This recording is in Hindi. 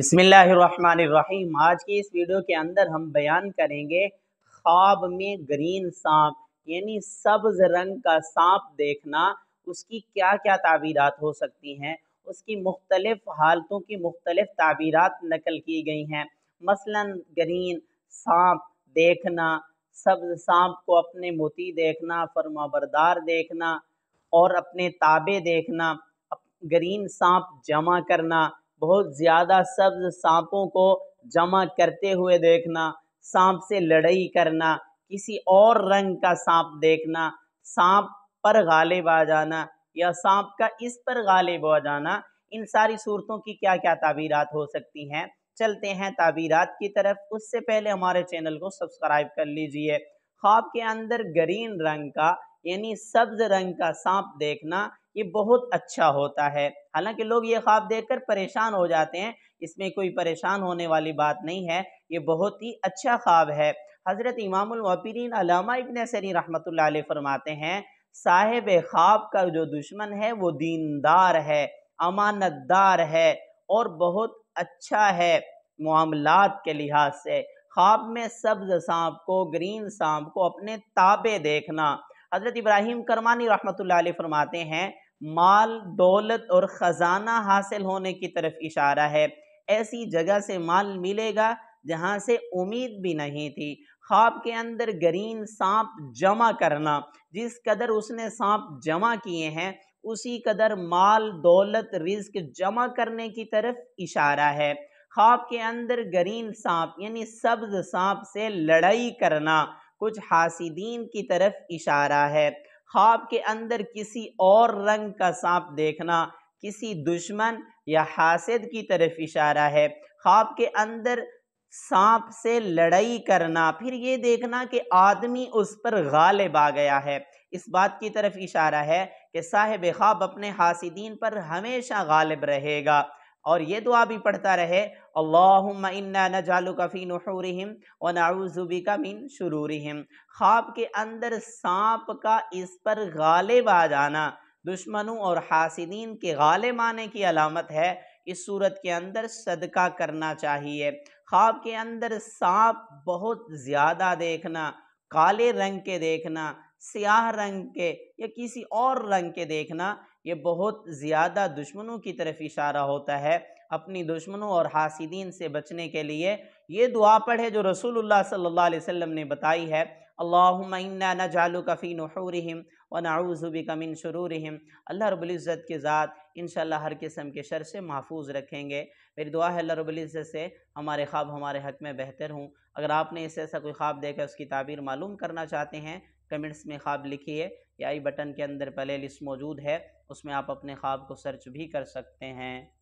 बिसमीम आज की इस वीडियो के अंदर हम बयान करेंगे ख्वाब में ग्रीन सांप यानी सब्ज रंग का सांप देखना उसकी क्या क्या ताबीरत हो सकती हैं उसकी मुख्तलिफ हालतों की मुख्तलिफ ताबीरत नकल की गई हैं मसलन ग्रीन सांप देखना सब्ज सांप को अपने मोती देखना फरमाबरदार देखना और अपने ताबे देखना ग्रीन सांप जमा करना बहुत ज़्यादा सब्ज सांपों को जमा करते हुए देखना सांप से लड़ाई करना किसी और रंग का सांप देखना सांप पर गालिब आ जाना या सांप का इस पर गालिब आ जाना इन सारी सूरतों की क्या क्या ताबीरात हो सकती हैं चलते हैं ताबीरात की तरफ उससे पहले हमारे चैनल को सब्सक्राइब कर लीजिए ख्वाब के अंदर ग्रीन रंग का यानी सब्ज रंग का सांप देखना ये बहुत अच्छा होता है हालांकि लोग ये ख्वाब देखकर परेशान हो जाते हैं इसमें कोई परेशान होने वाली बात नहीं है ये बहुत ही अच्छा ख्वाब है हज़रत इमामपिन इबन सरी रहमत फरमाते हैं साहिब ख्वाब का जो दुश्मन है वो दीनदार है अमानतदार है और बहुत अच्छा है मामलात के लिहाज से ख्वाब में सब्ज सांप को ग्रीन सांप को अपने ताबे देखना हज़रत इब्राहिम करमानी रहमत फरमाते हैं माल दौलत और ख़जाना हासिल होने की तरफ इशारा है ऐसी जगह से माल मिलेगा जहाँ से उम्मीद भी नहीं थी ख्वाब के अंदर ग्रीन सांप जमा करना जिस कदर उसने सांप जमा किए हैं उसी कदर माल दौलत रिस्क जमा करने की तरफ इशारा है ख्वाब के अंदर ग्रीन सांप यानी सब्ज सांप से लड़ाई करना कुछ हासिदीन की तरफ इशारा है ख्वाब के अंदर किसी और रंग का सांप देखना किसी दुश्मन या हासिद की तरफ इशारा है ख्वाब के अंदर सांप से लड़ाई करना फिर ये देखना कि आदमी उस पर गालिब आ गया है इस बात की तरफ इशारा है कि साहिब ख्वाब अपने हासिदीन पर हमेशा गालिब रहेगा और ये दुआ भी पढ़ता रहे अल्लाहुम्मा नजालु कफ़ी नहूरहम व नाउजुबी का मिन शुरूरहम ख्वाब के अंदर सांप का इस पर गालिब आ जाना दुश्मनों और हासिदीन के गाले माने की अलामत है इस सूरत के अंदर सदका करना चाहिए ख्वाब के अंदर सांप बहुत ज़्यादा देखना काले रंग के देखना स्याह रंग के या किसी और रंग के देखना ये बहुत ज़्यादा दुश्मनों की तरफ इशारा होता है अपनी दुश्मनों और हासिदीन से बचने के लिए ये दुआ पढ़े जो रसूलुल्लाह सल्लल्लाहु अलैहि वसल्लम ने बताई है अल्लाहुम्मा न जालू कफ़ी नहूरहम व नाउज़ुबी कमिन शरूरहम अल्लाह रबुल्ज़त के ज़ात इन हर किस्म के शर से महफूज रखेंगे मेरी दुआ है अल्लाह रबुल्ज़त से हमारे ख्वाब हमारे हक में बेहतर हों अगर आपने इसे ऐसा कोई ख्वाब देखा उसकी ताबीर मालूम करना चाहते हैं कमेंट्स में ख्वाब लिखिए या आई बटन के अंदर पहले लिस्ट मौजूद है उसमें आप अपने ख्वाब को सर्च भी कर सकते हैं